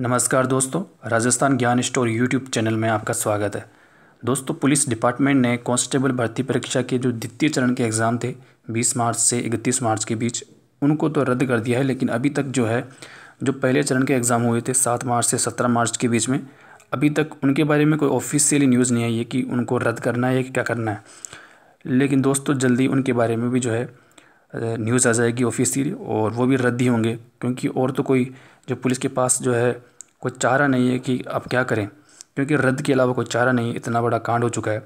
नमस्कार दोस्तों राजस्थान ज्ञान स्टोर यूट्यूब चैनल में आपका स्वागत है दोस्तों पुलिस डिपार्टमेंट ने कांस्टेबल भर्ती परीक्षा के जो द्वितीय चरण के एग्ज़ाम थे 20 मार्च से 31 मार्च के बीच उनको तो रद्द कर दिया है लेकिन अभी तक जो है जो पहले चरण के एग्ज़ाम हुए थे सात मार्च से सत्रह मार्च के बीच में अभी तक उनके बारे में कोई ऑफिशियली न्यूज़ नहीं आई है कि उनको रद्द करना है या क्या करना है लेकिन दोस्तों जल्दी उनके बारे में भी जो है न्यूज़ आ जाएगी ऑफिशियली और वो भी रद्द ही होंगे क्योंकि और तो कोई जो पुलिस के पास जो है कोई चारा नहीं है कि अब क्या करें क्योंकि रद्द के अलावा कोई चारा नहीं इतना बड़ा कांड हो चुका है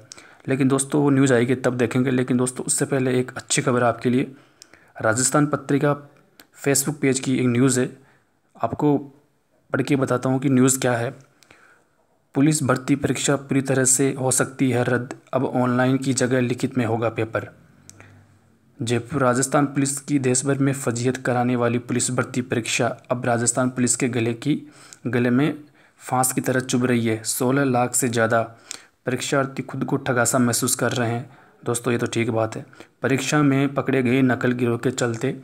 लेकिन दोस्तों वो न्यूज़ आएगी तब देखेंगे लेकिन दोस्तों उससे पहले एक अच्छी खबर है आपके लिए राजस्थान पत्रिका फेसबुक पेज की एक न्यूज़ है आपको पढ़ के बताता हूँ कि न्यूज़ क्या है पुलिस भर्ती परीक्षा पूरी तरह से हो सकती है रद्द अब ऑनलाइन की जगह लिखित में होगा पेपर जयपुर राजस्थान पुलिस की देश भर में फजीहत कराने वाली पुलिस भर्ती परीक्षा अब राजस्थान पुलिस के गले की गले में फांस की तरह चुभ रही है सोलह लाख से ज़्यादा परीक्षार्थी खुद को ठगासा महसूस कर रहे हैं दोस्तों ये तो ठीक बात है परीक्षा में पकड़े गए नकल गिरोह के चलते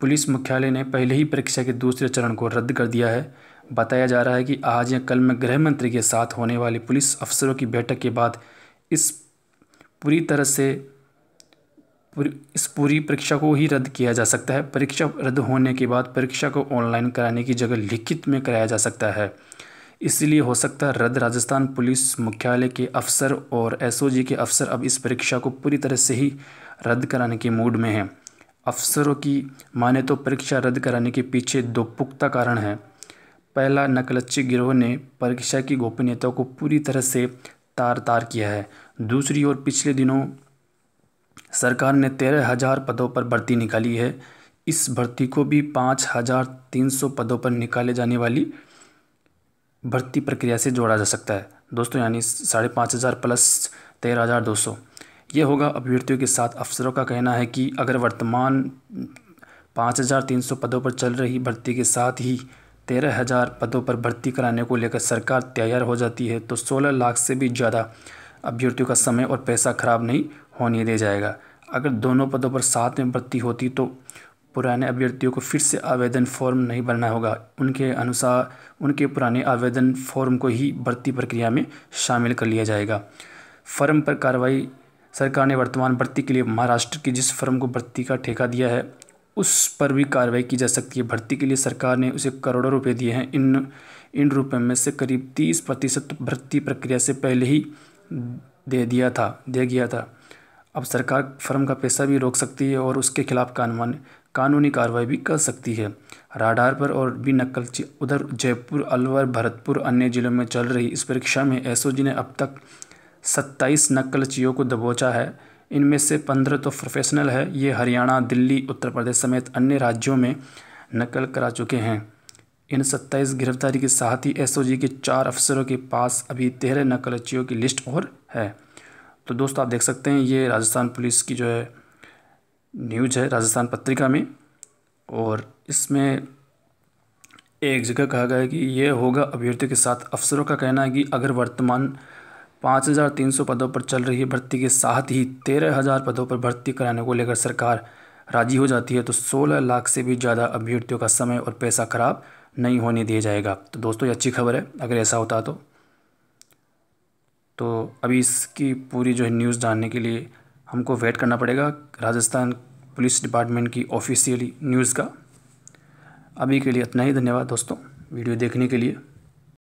पुलिस मुख्यालय ने पहले ही परीक्षा के दूसरे चरण को रद्द कर दिया है बताया जा रहा है कि आज या कल में गृह मंत्री के साथ होने वाली पुलिस अफसरों की बैठक के बाद इस पूरी तरह से इस पूरी परीक्षा को ही रद्द किया जा सकता है परीक्षा रद्द होने के बाद परीक्षा को ऑनलाइन कराने की जगह लिखित में कराया जा सकता है इसलिए हो सकता है रद्द राजस्थान पुलिस मुख्यालय के अफसर और एस के अफसर अब इस परीक्षा को पूरी तरह से ही रद्द कराने के मूड में हैं अफसरों की माने तो परीक्षा रद्द कराने के पीछे दो पुख्ता कारण हैं पहला नकलच्ची गिरोह ने परीक्षा की गोपनीयता को पूरी तरह से तार तार किया है दूसरी ओर पिछले दिनों सरकार ने तेरह हज़ार पदों पर भर्ती निकाली है इस भर्ती को भी पाँच हज़ार तीन सौ पदों पर निकाले जाने वाली भर्ती प्रक्रिया से जोड़ा जा सकता है दोस्तों यानी साढ़े पाँच हज़ार प्लस तेरह हज़ार दो सौ ये होगा अभ्यर्थियों के साथ अफसरों का कहना है कि अगर वर्तमान पाँच हज़ार तीन सौ पदों पर चल रही भर्ती के साथ ही तेरह हज़ार पदों पर भर्ती कराने को लेकर सरकार तैयार हो जाती है तो सोलह लाख से भी ज़्यादा अभ्यर्थियों का समय और पैसा खराब नहीं होने दे जाएगा अगर दोनों पदों पर साथ में भर्ती होती तो पुराने अभ्यर्थियों को फिर से आवेदन फॉर्म नहीं भरना होगा उनके अनुसार उनके पुराने आवेदन फॉर्म को ही भर्ती प्रक्रिया में शामिल कर लिया जाएगा फर्म पर कार्रवाई सरकार ने वर्तमान भर्ती के लिए महाराष्ट्र की जिस फर्म को भर्ती का ठेका दिया है उस पर भी कार्रवाई की जा सकती है भर्ती के लिए सरकार ने उसे करोड़ों रुपये दिए हैं इन इन रुपये में से करीब तीस प्रतिशत भर्ती प्रक्रिया से पहले ही दे दिया था दे गया था अब सरकार फर्म का पैसा भी रोक सकती है और उसके खिलाफ कानून कानूनी कार्रवाई भी कर सकती है राडार पर और भी नकल उधर जयपुर अलवर भरतपुर अन्य ज़िलों में चल रही इस परीक्षा में एसओजी ने अब तक सत्ताईस नकलचियों को दबोचा है इनमें से पंद्रह तो प्रोफेशनल है ये हरियाणा दिल्ली उत्तर प्रदेश समेत अन्य राज्यों में नकल करा चुके हैं इन सत्ताईस गिरफ्तारी के साथ ही एसओजी के चार अफसरों के पास अभी तेरह नकलचियों की लिस्ट और है तो दोस्तों आप देख सकते हैं ये राजस्थान पुलिस की जो है न्यूज है राजस्थान पत्रिका में और इसमें एक जगह कहा गया है कि यह होगा अभ्यर्थियों के साथ अफसरों का कहना है कि अगर वर्तमान पाँच हज़ार तीन सौ पदों पर चल रही भर्ती के साथ ही तेरह हज़ार पदों पर भर्ती कराने को लेकर सरकार राजी हो जाती है तो सोलह लाख से भी ज़्यादा अभ्यर्थियों का समय और पैसा खराब नहीं होने दिया जाएगा तो दोस्तों ये अच्छी खबर है अगर ऐसा होता तो तो अभी इसकी पूरी जो है न्यूज़ जानने के लिए हमको वेट करना पड़ेगा राजस्थान पुलिस डिपार्टमेंट की ऑफिशियली न्यूज़ का अभी के लिए इतना ही धन्यवाद दोस्तों वीडियो देखने के लिए